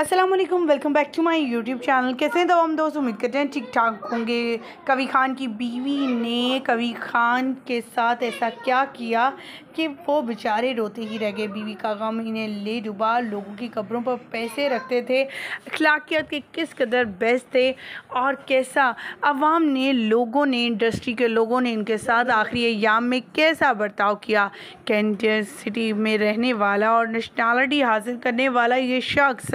Aslam welcome back to my YouTube channel कैसे हैं तो हम दोस्त उम्मीद करते हैं ठीक ठाक होंगे कवि ख़ान की बीवी ने कवि ख़ान के साथ ऐसा क्या किया कि वो बेचारे रोते ही रह गए बीवी का गम इन्हें ले डुबा लोगों की कब्रों पर पैसे रखते थे अखलाकियत के किस कदर बेस्ट थे और कैसा आवाम ने लोगों ने इंडस्ट्री के लोगों ने इनके साथ आखिरी याम में कैसा बर्ताव किया कैंटियस सिटी में रहने वाला और नेशनलिटी हासिल करने वाला ये शख्स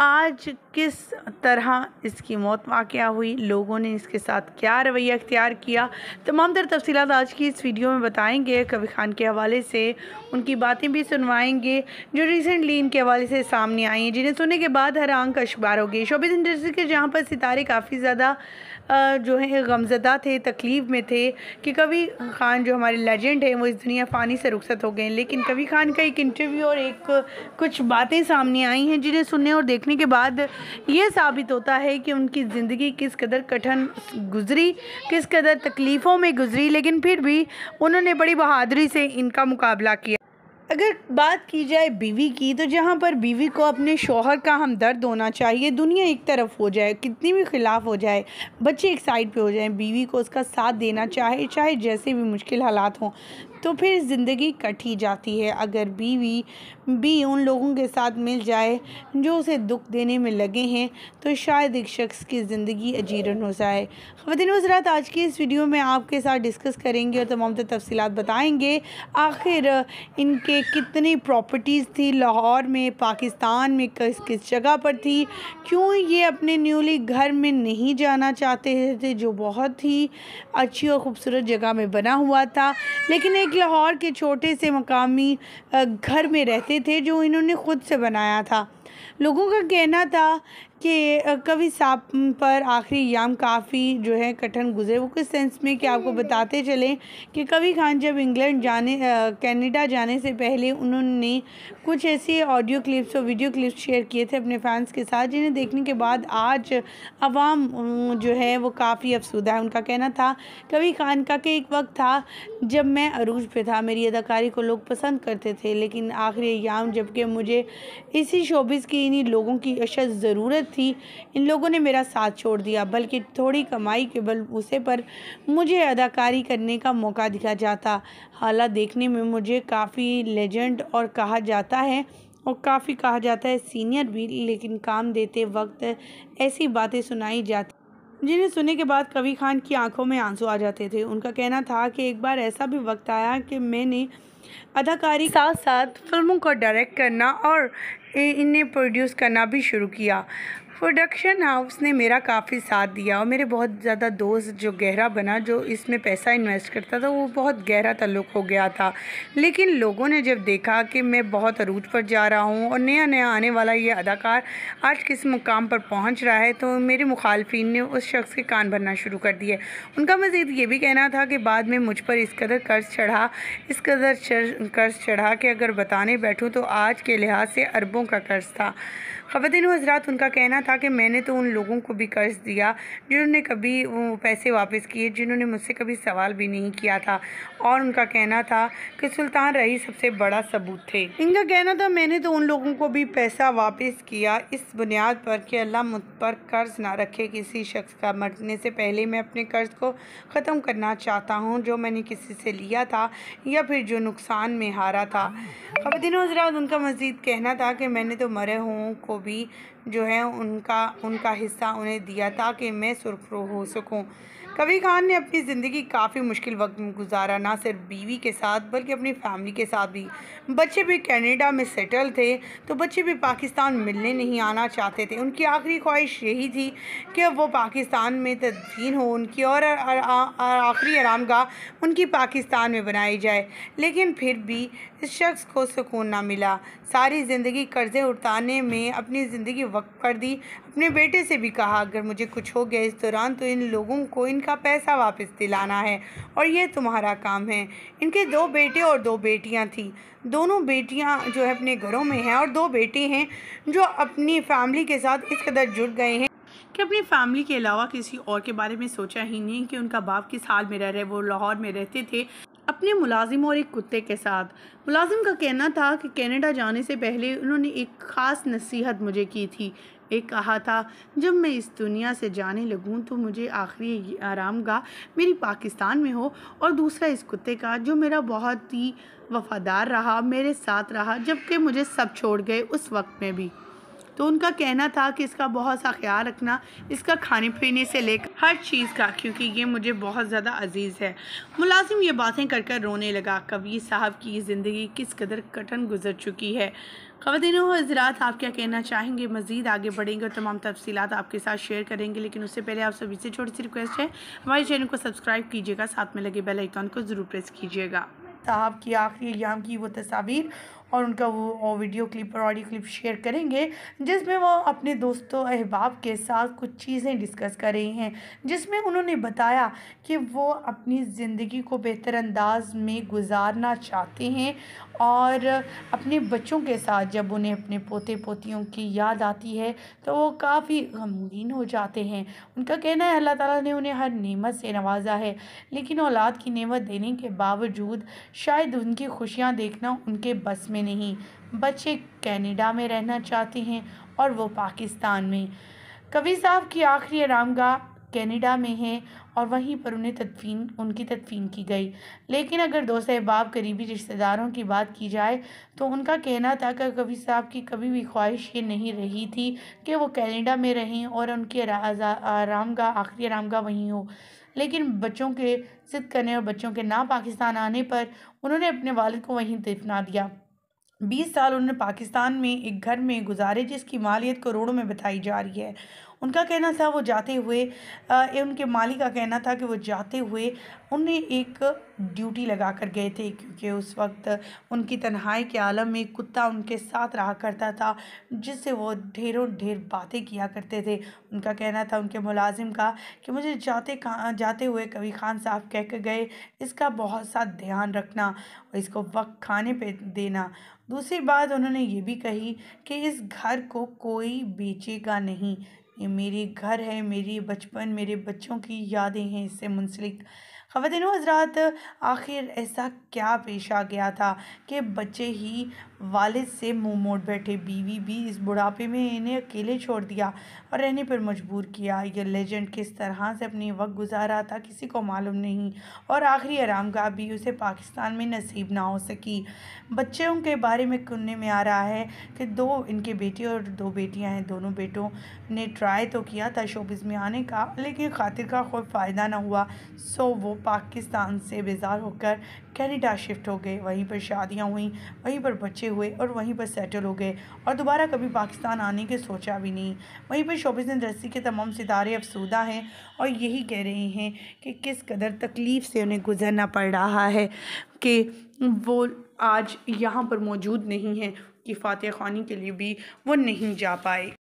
आज किस तरह इसकी मौत वाक़ हुई लोगों ने इसके साथ क्या रवैया इख्तियार किया तमाम तर तफसीत आज की इस वीडियो में बताएंगे कवि खान के हवाले से उनकी बातें भी सुनवाएंगे जो रिसेंटली इनके हवाले से सामने आई हैं जिन्हें सुनने के बाद हर आंख अशबार हो गई शोबिस इंडस्ट्री के जहाँ पर सितारे काफ़ी ज़्यादा जो है गमजदा थे तकलीफ़ में थे कि कभी ख़ान जो हमारे लेजेंड हैं वो इस दुनिया फ़ानी से रुखसत हो गए लेकिन कभी ख़ान का एक इंटरव्यू और एक कुछ बातें सामने आई हैं जिन्हें सुनने और देख देखने के बाद ये साबित होता है कि उनकी ज़िंदगी किस कदर कठिन गुजरी किस कदर तकलीफ़ों में गुजरी लेकिन फिर भी उन्होंने बड़ी बहादुरी से इनका मुकाबला किया अगर बात की जाए बीवी की तो जहाँ पर बीवी को अपने शोहर का हमदर्द होना चाहिए दुनिया एक तरफ हो जाए कितनी भी खिलाफ हो जाए बच्चे एक साइड पे हो जाए बीवी को उसका साथ देना चाहे चाहे जैसे भी मुश्किल हालात हों तो फिर ज़िंदगी कट ही जाती है अगर बीवी भी उन लोगों के साथ मिल जाए जो उसे दुख देने में लगे हैं तो शायद एक शख्स की ज़िंदगी अजीरन हो जाए खातिन हजरात आज की इस वीडियो में आपके साथ डिस्कस करेंगे और तमाम तफसी बताएँगे आखिर इनके कितनी प्रॉपर्टीज़ थी लाहौर में पाकिस्तान में किस किस जगह पर थी क्यों ये अपने न्यूली घर में नहीं जाना चाहते थे जो बहुत ही अच्छी और ख़ूबसूरत जगह में बना हुआ था लेकिन एक लाहौर के छोटे से मकामी घर में रहते थे जो इन्होंने ख़ुद से बनाया था लोगों का कहना था कि कवि साहब पर आखिरी याम काफ़ी जो है कठिन गुजरे वो किस सेंस में कि आपको बताते चलें कि कवि खान जब इंग्लैंड जाने कनाडा जाने से पहले उन्होंने कुछ ऐसे ऑडियो क्लिप्स और वीडियो क्लिप्स शेयर किए थे अपने फैंस के साथ जिन्हें देखने के बाद आज आवाम जो है वो काफ़ी अफसुदा है उनका कहना था कवि खान का कि एक वक्त था जब मैं अरूज पर था मेरी अदाकारी को लोग पसंद करते थे लेकिन आखिरी याम जबकि मुझे इसी शोबिस की इन्हीं लोगों की अशद ज़रूरत जरूरत थी इन लोगों ने मेरा साथ छोड़ दिया बल्कि थोड़ी कमाई के बल उसे पर मुझे अदाकारी करने का मौका दिया जाता हालात देखने में मुझे काफ़ी लेजेंड और कहा जाता है और काफ़ी कहा जाता है सीनियर भी लेकिन काम देते वक्त ऐसी बातें सुनाई जाती जिन्हें सुनने के बाद कवि खान की आंखों में आंसू आ जाते थे उनका कहना था कि एक बार ऐसा भी वक्त आया कि मैंने अदाकारी साथ साथ फिल्मों को डायरेक्ट करना और इन्हें प्रोड्यूस करना भी शुरू किया प्रोडक्शन हाउस ने मेरा काफ़ी साथ दिया और मेरे बहुत ज़्यादा दोस्त जो गहरा बना जो इसमें पैसा इन्वेस्ट करता था वो बहुत गहरा तल्लुक हो गया था लेकिन लोगों ने जब देखा कि मैं बहुत अरूज पर जा रहा हूँ और नया नया आने वाला ये अदाकार आज किस मुकाम पर पहुँच रहा है तो मेरे मुखालफी ने उस शख्स के कान भरना शुरू कर दिए उनका मज़ीद ये भी कहना था कि बाद में मुझ पर इस कदर कर्ज चढ़ा इस कदर कर्ज चढ़ा कि अगर बताने बैठूँ तो आज के लिहाज से अरबों का कर्ज था ख़वान हजरात उनका कहना था कि मैंने तो उन लोगों को भी कर्ज़ दिया जिन्होंने कभी पैसे वापस किए जिन्होंने मुझसे कभी सवाल भी नहीं किया था और उनका कहना था कि सुल्तान रही सबसे बड़ा सबूत थे इनका कहना था मैंने तो उन लोगों को भी पैसा वापस किया इस बुनियाद पर कि अल्लाह मुझ पर कर्ज़ ना रखे किसी शख्स का मरने से पहले मैं अपने कर्ज़ को ख़त्म करना चाहता हूँ जो मैंने किसी से लिया था या फिर जो नुकसान में हारा था खबीन हजरात उनका मज़ीद कहना था कि मैंने तो मरे हों को भी जो है उनका उनका हिस्सा उन्हें दिया ताकि मैं सुरखरू हो सकूं कबीर खान ने अपनी ज़िंदगी काफ़ी मुश्किल वक्त में गुजारा ना सिर्फ बीवी के साथ बल्कि अपनी फैमिली के साथ भी बच्चे भी कनाडा में सेटल थे तो बच्चे भी पाकिस्तान मिलने नहीं आना चाहते थे उनकी आखिरी ख्वाहिश यही थी कि अब वो पाकिस्तान में तदफीन हो उनकी और आखिरी आराम उनकी पाकिस्तान में बनाई जाए लेकिन फिर भी इस शख्स को सुकून ना मिला सारी ज़िंदगी कर्ज़े उतारने में अपनी ज़िंदगी वक्त कर दी अपने बेटे से भी कहा अगर मुझे कुछ हो गया इस दौरान तो इन लोगों को इन इनका पैसा वापस दिलाना है और ये तुम्हारा काम है इनके दो बेटे और दो बेटियां थी दोनों बेटियां जो है अपने घरों में हैं और दो बेटे हैं जो अपनी फैमिली के साथ इस कदर जुट गए हैं कि अपनी फैमिली के अलावा किसी और के बारे में सोचा ही नहीं कि उनका बाप किस हाल में रह रहे वो लाहौर में रहते थे अपने मुलाजिम और एक कुत्ते के साथ मुलाजिम का कहना था कि कनाडा जाने से पहले उन्होंने एक ख़ास नसीहत मुझे की थी एक कहा था जब मैं इस दुनिया से जाने लगूं तो मुझे आखिरी आराम गाह मेरी पाकिस्तान में हो और दूसरा इस कुत्ते का जो मेरा बहुत ही वफ़ादार रहा मेरे साथ रहा जबकि मुझे सब छोड़ गए उस वक्त में भी तो उनका कहना था कि इसका बहुत सा ख्याल रखना इसका खाने पीने से लेकर हर चीज़ का क्योंकि ये मुझे बहुत ज़्यादा अजीज़ है मुलाजिम ये बातें कर कर रोने लगा कबीर साहब की ज़िंदगी किस कदर कठिन गुजर चुकी है ख़वान हजरात आप क्या कहना चाहेंगे मज़ीद आगे बढ़ेंगे और तमाम तफसीत आपके साथ शेयर करेंगे लेकिन उससे पहले आप सभी से छोटी सी रिक्वेस्ट है हमारे चैनल को सब्सक्राइब कीजिएगा साथ में लगे बेल आइकॉन को ज़रूर प्रेस कीजिएगा साहब की आखिरी याम की वो तस्वीर और उनका वो वीडियो क्लिप और ऑडियो क्लिप शेयर करेंगे जिसमें वो अपने दोस्तों अहबाब के साथ कुछ चीज़ें डिस्कस कर रही हैं जिसमें उन्होंने बताया कि वो अपनी ज़िंदगी को बेहतर अंदाज में गुजारना चाहते हैं और अपने बच्चों के साथ जब उन्हें अपने पोते पोतियों की याद आती है तो वो काफ़ी गमगीन हो जाते हैं उनका कहना है अल्लाह ताला ने उन्हें हर नेमत से नवाजा है लेकिन औलाद की नेमत देने के बावजूद शायद उनकी खुशियाँ देखना उनके बस में में नहीं बच्चे कनाडा में रहना चाहते हैं और वो पाकिस्तान में कवि साहब की आखिरी आरामगाह कनाडा में है और वहीं पर उन्हें तदफीन उनकी तदफीन की गई लेकिन अगर दो सहबाब करीबी रिश्तेदारों की बात की जाए तो उनका कहना था कि कवि साहब की कभी भी ख्वाहिश ये नहीं रही थी कि वो कनाडा में रहें और उनकी गाह आखिरी आरामगाह वहीं हो लेकिन बच्चों के ज़िद करने और बच्चों के ना पाकिस्तान आने पर उन्होंने अपने वालद को वहीं दफना दिया बीस साल उन्होंने पाकिस्तान में एक घर में गुजारे जिसकी मालियत करोड़ों में बताई जा रही है उनका कहना था वो जाते हुए आ, उनके मालिक का कहना था कि वो जाते हुए उन्हें एक ड्यूटी लगा कर गए थे क्योंकि उस वक्त उनकी तन्हाई के आलम में कुत्ता उनके साथ रहा करता था जिससे वो ढेरों ढेर बातें किया करते थे उनका कहना था उनके मुलाजिम का कि मुझे जाते जाते हुए कभी खान साहब कह कर गए इसका बहुत सा ध्यान रखना और इसको वक्त खाने पर देना दूसरी बात उन्होंने ये भी कही कि इस घर को कोई बेचेगा नहीं ये मेरे घर है मेरी बचपन मेरे बच्चों की यादें हैं इससे मुंसलिक ख़वान हजरात आखिर ऐसा क्या पेश आ गया था कि बच्चे ही वालिद से मुंह मोड़ बैठे बीवी भी इस बुढ़ापे में इन्हें अकेले छोड़ दिया और रहने पर मजबूर किया यह लेजेंड किस तरह से अपने वक्त गुजारा था किसी को मालूम नहीं और आखिरी आराम का भी उसे पाकिस्तान में नसीब ना हो सकी बच्चों के बारे में कुन्ने में आ रहा है कि दो इनके बेटे और दो बेटियाँ हैं दोनों बेटों ने ट्राई तो किया था शोबिस में आने का लेकिन खातिर का कोई फ़ायदा ना हुआ सो वो पाकिस्तान से बेजार होकर कैनेडा शिफ्ट हो गए वहीं पर शादियाँ हुई वहीं पर बच्चे हुए और वहीं पर सेटल हो गए और दोबारा कभी पाकिस्तान आने के सोचा भी नहीं वहीं पर शोबिस इंडस्ट्री के तमाम सितारे अफसूदा हैं और यही कह रहे हैं कि किस कदर तकलीफ़ से उन्हें गुजरना पड़ रहा है कि वो आज यहाँ पर मौजूद नहीं है कि फातह खानी के लिए भी वो नहीं जा पाए